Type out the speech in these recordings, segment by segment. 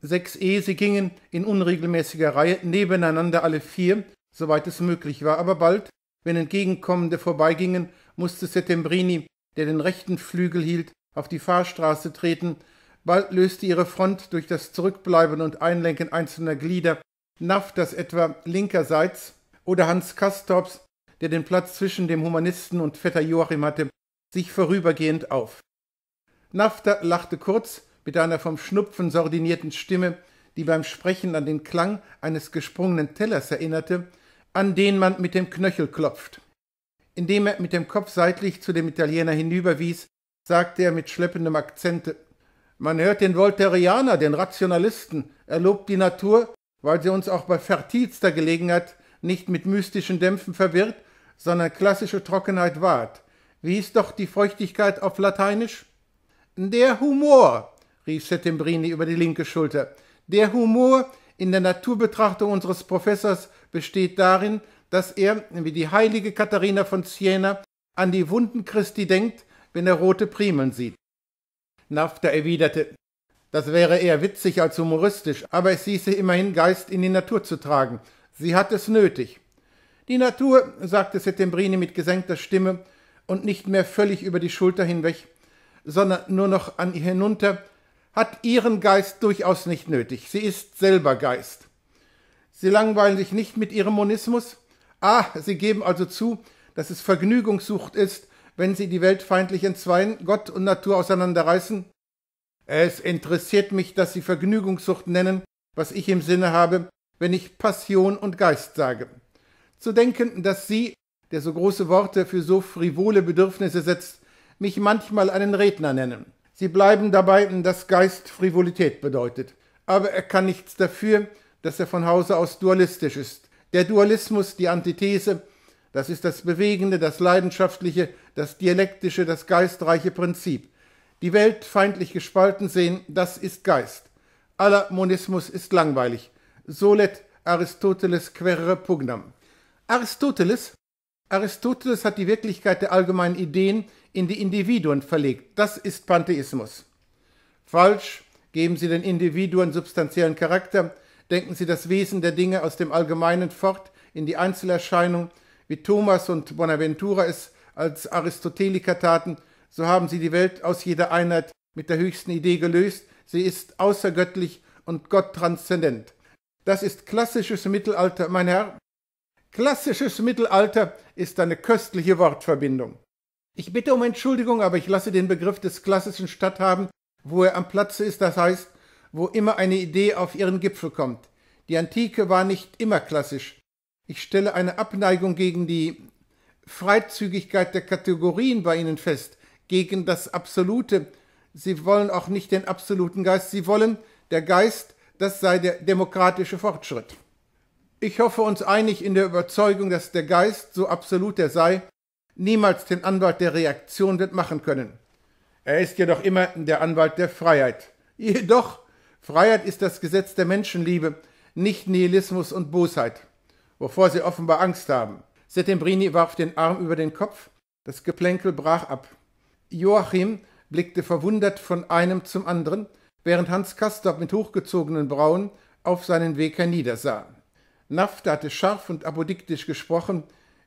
Sechs e sie gingen in unregelmäßiger Reihe nebeneinander alle vier, soweit es möglich war, aber bald, wenn Entgegenkommende vorbeigingen, musste Settembrini, der den rechten Flügel hielt, auf die Fahrstraße treten, bald löste ihre Front durch das Zurückbleiben und Einlenken einzelner Glieder, Naftas etwa linkerseits oder Hans Kastorps, der den Platz zwischen dem Humanisten und Vetter Joachim hatte, sich vorübergehend auf. Nafta lachte kurz, mit einer vom Schnupfen sordinierten Stimme, die beim Sprechen an den Klang eines gesprungenen Tellers erinnerte, an den man mit dem Knöchel klopft. Indem er mit dem Kopf seitlich zu dem Italiener hinüberwies, sagte er mit schleppendem Akzente Man hört den Volterianer, den Rationalisten, er lobt die Natur, weil sie uns auch bei fertilster Gelegenheit nicht mit mystischen Dämpfen verwirrt, sondern klassische Trockenheit wahrt. Wie ist doch die Feuchtigkeit auf Lateinisch? Der Humor, rief Settembrini über die linke Schulter. Der Humor in der Naturbetrachtung unseres Professors besteht darin, dass er, wie die heilige Katharina von Siena, an die Wunden Christi denkt, wenn er rote Primeln sieht. Nafta erwiderte, das wäre eher witzig als humoristisch, aber es hieße immerhin Geist in die Natur zu tragen. Sie hat es nötig. Die Natur, sagte Settembrini mit gesenkter Stimme und nicht mehr völlig über die Schulter hinweg, sondern nur noch an ihr hinunter, hat ihren Geist durchaus nicht nötig. Sie ist selber Geist. Sie langweilen sich nicht mit ihrem Monismus. Ah, sie geben also zu, dass es Vergnügungssucht ist, wenn sie die Welt feindlich entzweien, Gott und Natur auseinanderreißen. Es interessiert mich, dass sie Vergnügungssucht nennen, was ich im Sinne habe, wenn ich Passion und Geist sage. Zu denken, dass sie, der so große Worte für so frivole Bedürfnisse setzt, mich manchmal einen Redner nennen. Sie bleiben dabei, dass Geist Frivolität bedeutet. Aber er kann nichts dafür, dass er von Hause aus dualistisch ist. Der Dualismus, die Antithese, das ist das Bewegende, das Leidenschaftliche, das Dialektische, das geistreiche Prinzip. Die Welt feindlich gespalten sehen, das ist Geist. Aller Monismus ist langweilig. Solet Aristoteles querere pugnam. Aristoteles Aristoteles hat die Wirklichkeit der allgemeinen Ideen in die Individuen verlegt. Das ist Pantheismus. Falsch, geben Sie den Individuen substanziellen Charakter, denken Sie das Wesen der Dinge aus dem Allgemeinen fort in die Einzelerscheinung, wie Thomas und Bonaventura es als Aristoteliker taten, so haben sie die Welt aus jeder Einheit mit der höchsten Idee gelöst, sie ist außergöttlich und Gott Das ist klassisches Mittelalter, mein Herr, Klassisches Mittelalter ist eine köstliche Wortverbindung. Ich bitte um Entschuldigung, aber ich lasse den Begriff des klassischen Stadthaben, wo er am Platze ist, das heißt, wo immer eine Idee auf ihren Gipfel kommt. Die Antike war nicht immer klassisch. Ich stelle eine Abneigung gegen die Freizügigkeit der Kategorien bei ihnen fest, gegen das Absolute. Sie wollen auch nicht den absoluten Geist, sie wollen der Geist, das sei der demokratische Fortschritt. Ich hoffe uns einig in der Überzeugung, dass der Geist, so absolut er sei, niemals den Anwalt der Reaktion wird machen können. Er ist jedoch immer der Anwalt der Freiheit. Jedoch, Freiheit ist das Gesetz der Menschenliebe, nicht Nihilismus und Bosheit, wovor sie offenbar Angst haben. Settembrini warf den Arm über den Kopf, das Geplänkel brach ab. Joachim blickte verwundert von einem zum anderen, während Hans Kastorp mit hochgezogenen Brauen auf seinen Weg herniedersah. Nafta hatte scharf und apodiktisch gesprochen,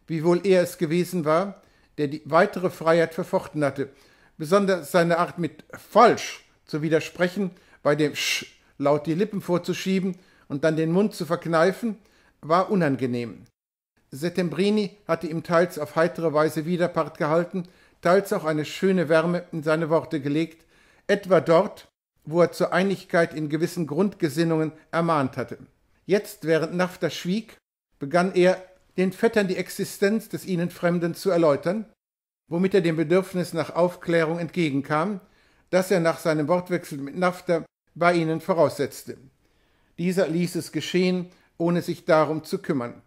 wiewohl er es gewesen war, der die weitere Freiheit verfochten hatte. Besonders seine Art mit falsch zu widersprechen, bei dem Sch laut die Lippen vorzuschieben und dann den Mund zu verkneifen, war unangenehm. Settembrini hatte ihm teils auf heitere Weise Widerpart gehalten, teils auch eine schöne Wärme in seine Worte gelegt, etwa dort, wo er zur Einigkeit in gewissen Grundgesinnungen ermahnt hatte. Jetzt, während Nafta schwieg, begann er, den Vettern die Existenz des ihnen Fremden zu erläutern, womit er dem Bedürfnis nach Aufklärung entgegenkam, das er nach seinem Wortwechsel mit Nafta bei ihnen voraussetzte. Dieser ließ es geschehen, ohne sich darum zu kümmern.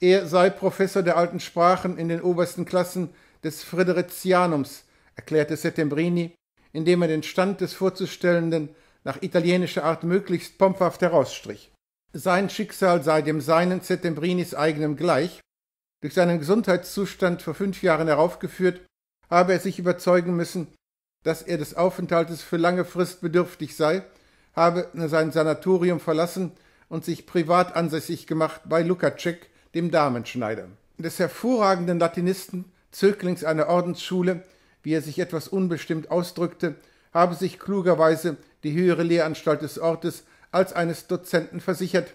Er sei Professor der alten Sprachen in den obersten Klassen des Friderizianums, erklärte Settembrini, indem er den Stand des Vorzustellenden nach italienischer Art möglichst pomphaft herausstrich. Sein Schicksal sei dem Seinen Settembrinis eigenem gleich. Durch seinen Gesundheitszustand vor fünf Jahren heraufgeführt, habe er sich überzeugen müssen, dass er des Aufenthaltes für lange Frist bedürftig sei, habe sein Sanatorium verlassen und sich privat ansässig gemacht bei Lukacek, dem Damenschneider. Des hervorragenden Latinisten, Zöglings einer Ordensschule, wie er sich etwas unbestimmt ausdrückte, habe sich klugerweise die höhere Lehranstalt des Ortes als eines Dozenten versichert,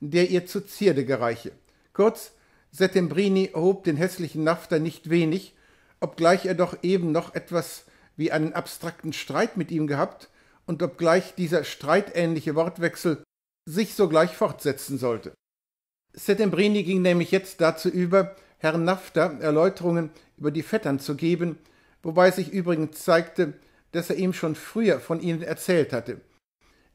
der ihr zur Zierde gereiche. Kurz, Settembrini hob den hässlichen Nafter nicht wenig, obgleich er doch eben noch etwas wie einen abstrakten Streit mit ihm gehabt und obgleich dieser streitähnliche Wortwechsel sich sogleich fortsetzen sollte. Settembrini ging nämlich jetzt dazu über, Herrn Nafter Erläuterungen über die Vettern zu geben, wobei sich übrigens zeigte, dass er ihm schon früher von ihnen erzählt hatte –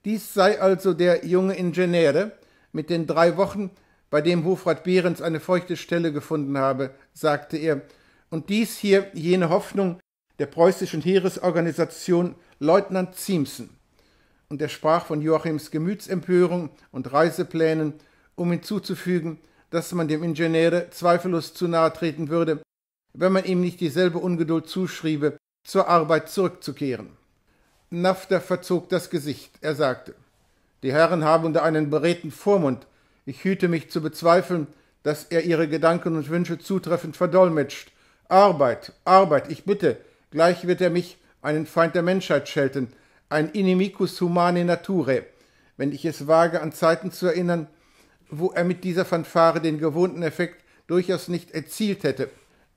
dies sei also der junge Ingenieure mit den drei Wochen, bei dem Hofrat Behrens eine feuchte Stelle gefunden habe, sagte er, und dies hier jene Hoffnung der preußischen Heeresorganisation Leutnant Ziemsen. Und er sprach von Joachims Gemütsempörung und Reiseplänen, um hinzuzufügen, dass man dem Ingenieure zweifellos zu nahe treten würde, wenn man ihm nicht dieselbe Ungeduld zuschriebe, zur Arbeit zurückzukehren. Nafter verzog das Gesicht. Er sagte, die Herren haben unter einen beredten Vormund. Ich hüte mich zu bezweifeln, dass er ihre Gedanken und Wünsche zutreffend verdolmetscht. Arbeit, Arbeit, ich bitte. Gleich wird er mich, einen Feind der Menschheit, schelten. Ein inimicus humane naturae. Wenn ich es wage, an Zeiten zu erinnern, wo er mit dieser Fanfare den gewohnten Effekt durchaus nicht erzielt hätte.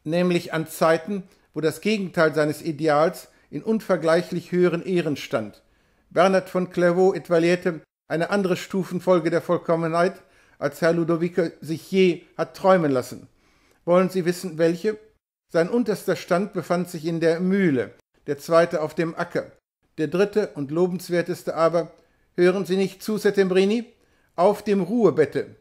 Nämlich an Zeiten, wo das Gegenteil seines Ideals in unvergleichlich höheren Ehren stand. Bernhard von Clairvaux etwaierte eine andere Stufenfolge der Vollkommenheit, als Herr Ludovico sich je hat träumen lassen. Wollen Sie wissen, welche? Sein unterster Stand befand sich in der Mühle, der zweite auf dem Acker, der dritte und lobenswerteste aber, hören Sie nicht zu, Settembrini, auf dem Ruhebette.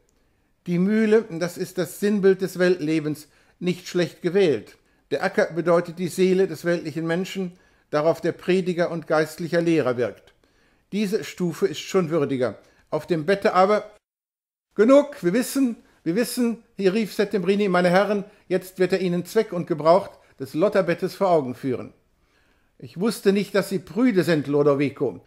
Die Mühle, das ist das Sinnbild des Weltlebens, nicht schlecht gewählt. Der Acker bedeutet die Seele des weltlichen Menschen, darauf der Prediger und geistlicher Lehrer wirkt. Diese Stufe ist schon würdiger. Auf dem Bette aber genug, wir wissen, wir wissen, hier rief Settembrini, meine Herren, jetzt wird er Ihnen Zweck und Gebrauch des Lotterbettes vor Augen führen. Ich wusste nicht, dass Sie prüde sind, Lodovico.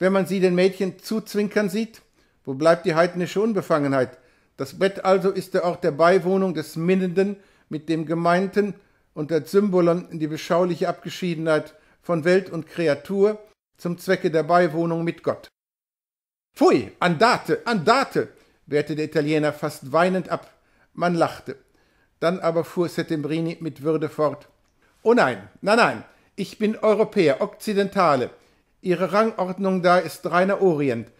Wenn man Sie den Mädchen zuzwinkern sieht, wo bleibt die heidnische Unbefangenheit? Das Bett also ist der Ort der Beiwohnung des Minnenden mit dem Gemeinten und der Symbolon die beschauliche Abgeschiedenheit von Welt und Kreatur zum Zwecke der Beiwohnung mit Gott. Pfui, andate, andate, wehrte der Italiener fast weinend ab. Man lachte. Dann aber fuhr Settembrini mit Würde fort. Oh nein, nein, nein, ich bin Europäer, Okzidentale. Ihre Rangordnung da ist reiner Orient.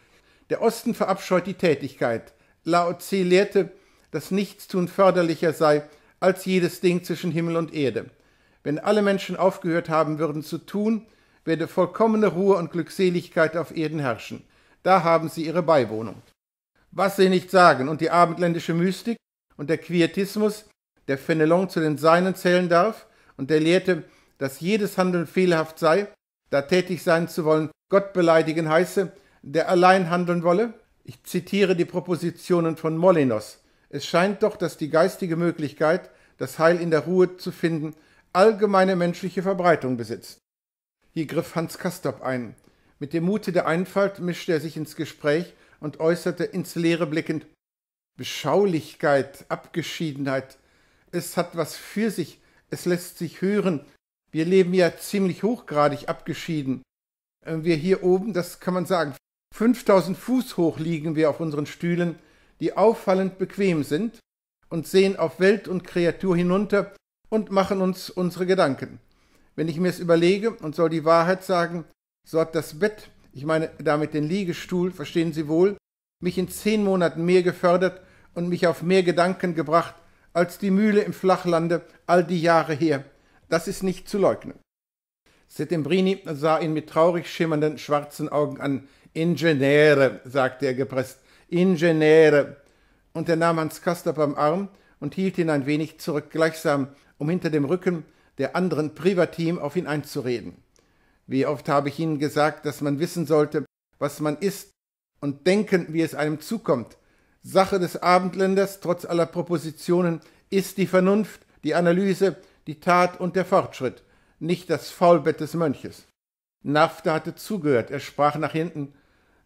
Der Osten verabscheut die Tätigkeit. Lao Tse lehrte, dass Nichtstun förderlicher sei als jedes Ding zwischen Himmel und Erde. Wenn alle Menschen aufgehört haben würden zu tun, werde vollkommene Ruhe und Glückseligkeit auf Erden herrschen. Da haben sie ihre Beiwohnung. Was sie nicht sagen und die abendländische Mystik und der Quietismus, der Fenelon zu den Seinen zählen darf und der lehrte, dass jedes Handeln fehlerhaft sei, da tätig sein zu wollen, Gott beleidigen heiße, der allein handeln wolle? Ich zitiere die Propositionen von Molinos. Es scheint doch, dass die geistige Möglichkeit, das Heil in der Ruhe zu finden, allgemeine menschliche Verbreitung besitzt. Hier griff Hans Kastorp ein. Mit dem Mute der Einfalt mischte er sich ins Gespräch und äußerte ins Leere blickend Beschaulichkeit, Abgeschiedenheit. Es hat was für sich, es lässt sich hören. Wir leben ja ziemlich hochgradig abgeschieden. Äh, wir hier oben, das kann man sagen, 5000 Fuß hoch liegen wir auf unseren Stühlen, die auffallend bequem sind und sehen auf Welt und Kreatur hinunter und machen uns unsere Gedanken. Wenn ich mir es überlege und soll die Wahrheit sagen, so hat das Bett, ich meine damit den Liegestuhl, verstehen Sie wohl, mich in zehn Monaten mehr gefördert und mich auf mehr Gedanken gebracht als die Mühle im Flachlande all die Jahre her. Das ist nicht zu leugnen. Settembrini sah ihn mit traurig schimmernden schwarzen Augen an. Ingenäre, sagte er gepresst, Ingenäre. Und er nahm Hans Kasper beim Arm und hielt ihn ein wenig zurück, gleichsam um hinter dem Rücken der anderen privatim auf ihn einzureden. Wie oft habe ich Ihnen gesagt, dass man wissen sollte, was man ist und denken, wie es einem zukommt. Sache des Abendländers, trotz aller Propositionen, ist die Vernunft, die Analyse, die Tat und der Fortschritt, nicht das Faulbett des Mönches. Nafta hatte zugehört, er sprach nach hinten,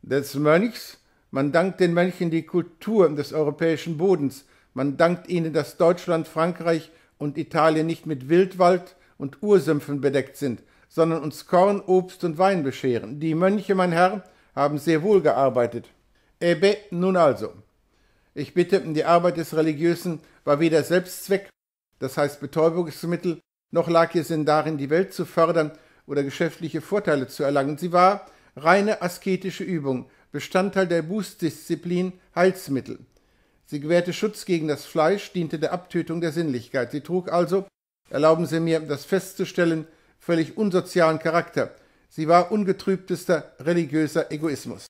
des Mönchs, man dankt den Mönchen die Kultur des europäischen Bodens, man dankt ihnen, dass Deutschland, Frankreich und Italien nicht mit Wildwald und Ursümpfen bedeckt sind, sondern uns Korn, Obst und Wein bescheren. Die Mönche, mein Herr, haben sehr wohl gearbeitet. Ebe, nun also. Ich bitte, die Arbeit des Religiösen war weder Selbstzweck, das heißt Betäubungsmittel, noch lag ihr Sinn darin, die Welt zu fördern oder geschäftliche Vorteile zu erlangen. Sie war reine asketische Übung, Bestandteil der Bußdisziplin, Heilsmittel. Sie gewährte Schutz gegen das Fleisch, diente der Abtötung der Sinnlichkeit. Sie trug also, erlauben Sie mir, das festzustellen, völlig unsozialen Charakter. Sie war ungetrübtester religiöser Egoismus.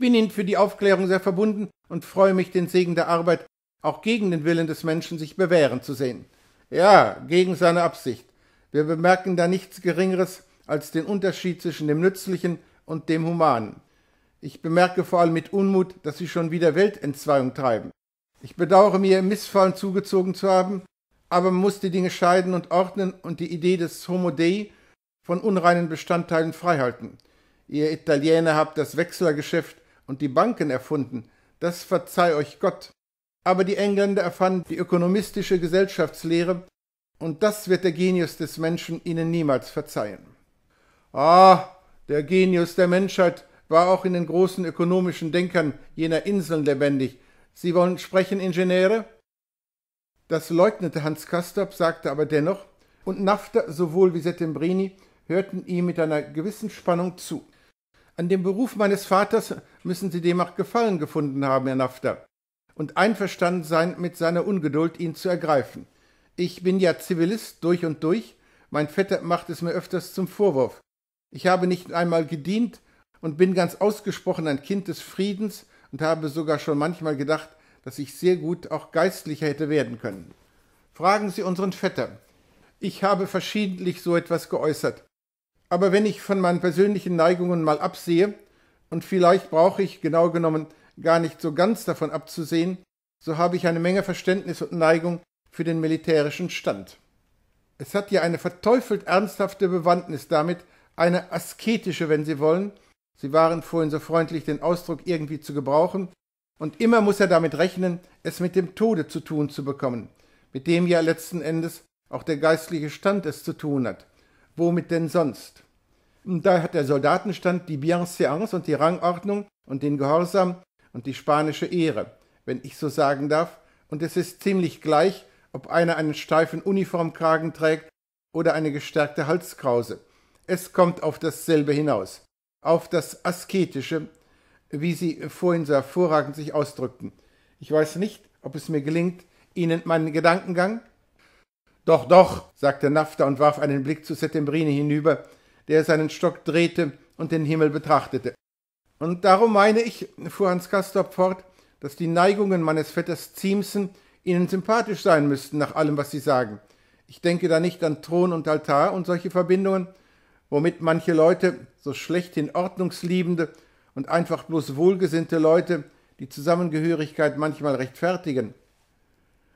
Bin Ihnen für die Aufklärung sehr verbunden und freue mich, den Segen der Arbeit auch gegen den Willen des Menschen sich bewähren zu sehen. Ja, gegen seine Absicht. Wir bemerken da nichts Geringeres als den Unterschied zwischen dem Nützlichen und dem Humanen. Ich bemerke vor allem mit Unmut, dass Sie schon wieder Weltentzweiung treiben. Ich bedauere mir, Missfallen zugezogen zu haben, aber man muss die Dinge scheiden und ordnen und die Idee des Homo Dei von unreinen Bestandteilen freihalten. Ihr Italiener habt das Wechslergeschäft und die Banken erfunden, das verzeih euch Gott. Aber die Engländer erfanden die ökonomistische Gesellschaftslehre, und das wird der Genius des Menschen ihnen niemals verzeihen. Ah, der Genius der Menschheit war auch in den großen ökonomischen Denkern jener Inseln lebendig, Sie wollen sprechen, Ingenieure? Das leugnete Hans Castorp, sagte aber dennoch, und Nafta sowohl wie Settembrini hörten ihm mit einer gewissen Spannung zu. An dem Beruf meines Vaters müssen Sie demnach Gefallen gefunden haben, Herr Nafta, und einverstanden sein mit seiner Ungeduld, ihn zu ergreifen. Ich bin ja Zivilist durch und durch, mein Vetter macht es mir öfters zum Vorwurf. Ich habe nicht einmal gedient und bin ganz ausgesprochen ein Kind des Friedens und habe sogar schon manchmal gedacht, dass ich sehr gut auch Geistlicher hätte werden können. Fragen Sie unseren Vetter. Ich habe verschiedentlich so etwas geäußert. Aber wenn ich von meinen persönlichen Neigungen mal absehe, und vielleicht brauche ich genau genommen gar nicht so ganz davon abzusehen, so habe ich eine Menge Verständnis und Neigung für den militärischen Stand. Es hat ja eine verteufelt ernsthafte Bewandtnis damit, eine asketische, wenn Sie wollen, Sie waren vorhin so freundlich, den Ausdruck irgendwie zu gebrauchen, und immer muss er damit rechnen, es mit dem Tode zu tun zu bekommen, mit dem ja letzten Endes auch der geistliche Stand es zu tun hat. Womit denn sonst? Da hat der Soldatenstand die Bienseance und die Rangordnung und den Gehorsam und die spanische Ehre, wenn ich so sagen darf, und es ist ziemlich gleich, ob einer einen steifen Uniformkragen trägt oder eine gestärkte Halskrause. Es kommt auf dasselbe hinaus auf das Asketische, wie Sie vorhin so hervorragend sich ausdrückten. Ich weiß nicht, ob es mir gelingt, Ihnen meinen Gedankengang. Doch, doch, sagte Nafta und warf einen Blick zu Settembrini hinüber, der seinen Stock drehte und den Himmel betrachtete. Und darum meine ich, fuhr Hans Castorp fort, dass die Neigungen meines Vetters Ziemsen Ihnen sympathisch sein müssten nach allem, was Sie sagen. Ich denke da nicht an Thron und Altar und solche Verbindungen, womit manche Leute, so schlechthin ordnungsliebende und einfach bloß wohlgesinnte Leute, die Zusammengehörigkeit manchmal rechtfertigen,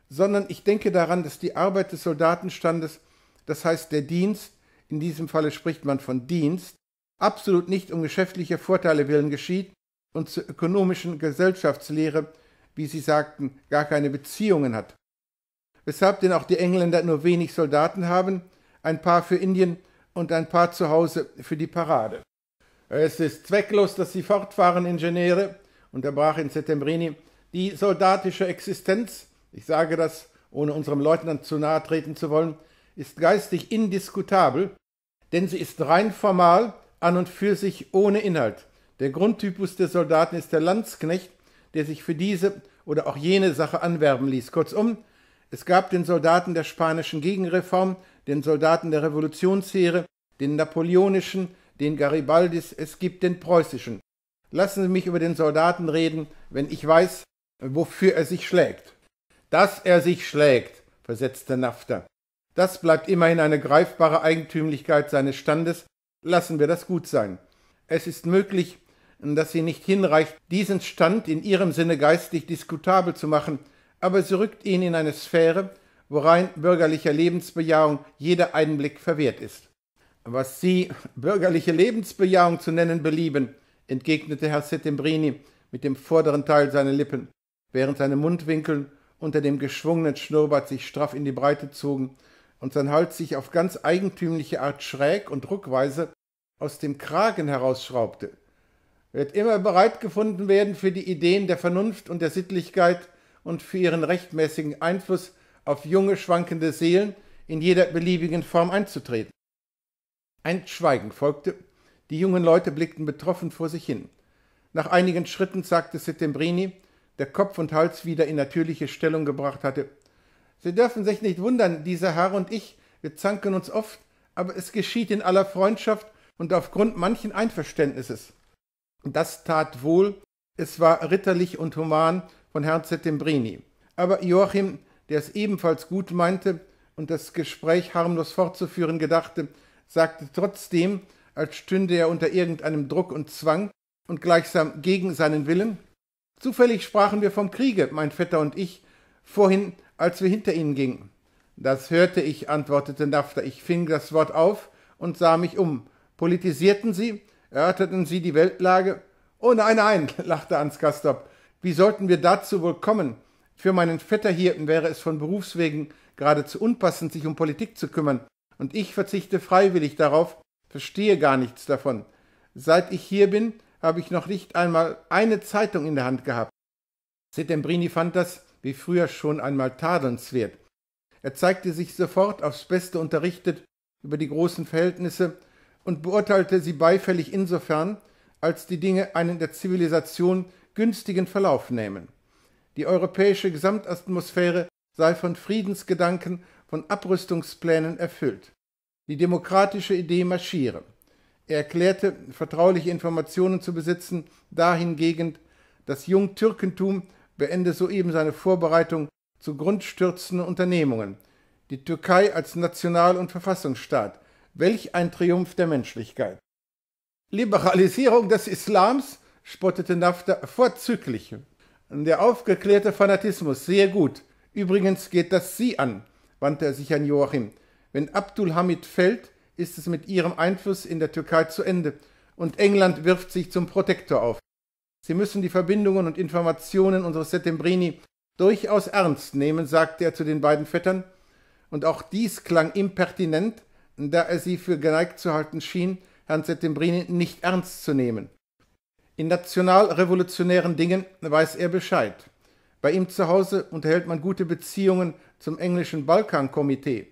sondern ich denke daran, dass die Arbeit des Soldatenstandes, das heißt der Dienst, in diesem Falle spricht man von Dienst, absolut nicht um geschäftliche Vorteile willen geschieht und zur ökonomischen Gesellschaftslehre, wie Sie sagten, gar keine Beziehungen hat. Weshalb denn auch die Engländer nur wenig Soldaten haben, ein paar für Indien und ein paar zu Hause für die Parade. Es ist zwecklos, dass Sie fortfahren, Ingenieure, unterbrach ihn Settembrini, die soldatische Existenz, ich sage das, ohne unserem Leutnant zu nahe treten zu wollen, ist geistig indiskutabel, denn sie ist rein formal, an und für sich ohne Inhalt. Der Grundtypus der Soldaten ist der Landsknecht, der sich für diese oder auch jene Sache anwerben ließ. Kurzum, es gab den Soldaten der spanischen Gegenreform, den Soldaten der Revolutionsheere, den napoleonischen, den Garibaldis, es gibt den preußischen. Lassen Sie mich über den Soldaten reden, wenn ich weiß, wofür er sich schlägt. Dass er sich schlägt, versetzte Nafter. Das bleibt immerhin eine greifbare Eigentümlichkeit seines Standes, lassen wir das gut sein. Es ist möglich, dass sie nicht hinreicht, diesen Stand in ihrem Sinne geistig diskutabel zu machen, aber sie rückt ihn in eine Sphäre, worein bürgerlicher Lebensbejahung jeder Einblick verwehrt ist was Sie bürgerliche Lebensbejahung zu nennen belieben, entgegnete Herr Settembrini mit dem vorderen Teil seiner Lippen, während seine Mundwinkel unter dem geschwungenen Schnurrbart sich straff in die Breite zogen und sein Hals sich auf ganz eigentümliche Art schräg und ruckweise aus dem Kragen herausschraubte. Wird immer bereit gefunden werden für die Ideen der Vernunft und der Sittlichkeit und für ihren rechtmäßigen Einfluss auf junge, schwankende Seelen in jeder beliebigen Form einzutreten. Ein Schweigen folgte. Die jungen Leute blickten betroffen vor sich hin. Nach einigen Schritten sagte Settembrini, der Kopf und Hals wieder in natürliche Stellung gebracht hatte. Sie dürfen sich nicht wundern, dieser Herr und ich, wir zanken uns oft, aber es geschieht in aller Freundschaft und aufgrund manchen Einverständnisses. Das tat wohl, es war ritterlich und human von Herrn Settembrini. Aber Joachim, der es ebenfalls gut meinte und das Gespräch harmlos fortzuführen gedachte, sagte trotzdem, als stünde er unter irgendeinem Druck und Zwang und gleichsam gegen seinen Willen, Zufällig sprachen wir vom Kriege, mein Vetter und ich, vorhin, als wir hinter ihnen gingen. Das hörte ich, antwortete Nafta. Ich fing das Wort auf und sah mich um. Politisierten Sie? Erörterten Sie die Weltlage? Oh nein, nein, lachte Ansgastorp. Wie sollten wir dazu wohl kommen? Für meinen Vetter hier wäre es von Berufswegen geradezu unpassend, sich um Politik zu kümmern und ich verzichte freiwillig darauf, verstehe gar nichts davon. Seit ich hier bin, habe ich noch nicht einmal eine Zeitung in der Hand gehabt. Settembrini fand das, wie früher schon einmal, tadelnswert. Er zeigte sich sofort aufs Beste unterrichtet über die großen Verhältnisse und beurteilte sie beifällig insofern, als die Dinge einen der Zivilisation günstigen Verlauf nähmen. Die europäische Gesamtatmosphäre sei von Friedensgedanken von Abrüstungsplänen erfüllt. Die demokratische Idee marschiere. Er erklärte, vertrauliche Informationen zu besitzen, dahingegen, das Jungtürkentum beende soeben seine Vorbereitung zu grundstürzenden Unternehmungen. Die Türkei als National- und Verfassungsstaat. Welch ein Triumph der Menschlichkeit. Liberalisierung des Islams, spottete Nafta, vorzüglich. Der aufgeklärte Fanatismus, sehr gut. Übrigens geht das Sie an wandte er sich an Joachim. Wenn Abdulhamid fällt, ist es mit ihrem Einfluss in der Türkei zu Ende, und England wirft sich zum Protektor auf. Sie müssen die Verbindungen und Informationen unseres Settembrini durchaus ernst nehmen, sagte er zu den beiden Vettern, und auch dies klang impertinent, da er sie für geneigt zu halten schien, Herrn Settembrini nicht ernst zu nehmen. In nationalrevolutionären Dingen weiß er Bescheid. Bei ihm zu Hause unterhält man gute Beziehungen zum englischen Balkankomitee.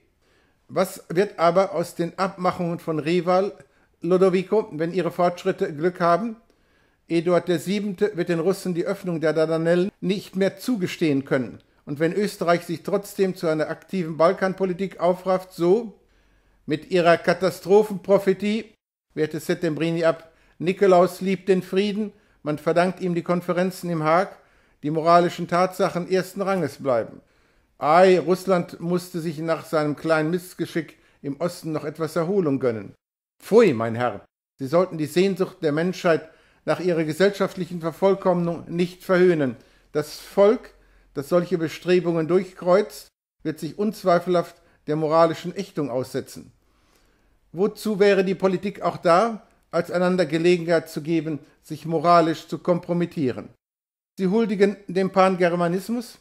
Was wird aber aus den Abmachungen von Rival, Lodovico, wenn ihre Fortschritte Glück haben? Eduard VII. wird den Russen die Öffnung der Dardanellen nicht mehr zugestehen können. Und wenn Österreich sich trotzdem zu einer aktiven Balkanpolitik aufrafft, so mit ihrer Katastrophenprophetie, wehrte Settembrini ab, Nikolaus liebt den Frieden, man verdankt ihm die Konferenzen im Haag, die moralischen Tatsachen ersten Ranges bleiben. Ei, Russland musste sich nach seinem kleinen Missgeschick im Osten noch etwas Erholung gönnen. Pfui, mein Herr, Sie sollten die Sehnsucht der Menschheit nach ihrer gesellschaftlichen Vervollkommnung nicht verhöhnen. Das Volk, das solche Bestrebungen durchkreuzt, wird sich unzweifelhaft der moralischen Ächtung aussetzen. Wozu wäre die Politik auch da, als einander Gelegenheit zu geben, sich moralisch zu kompromittieren? Sie huldigen dem Pangermanismus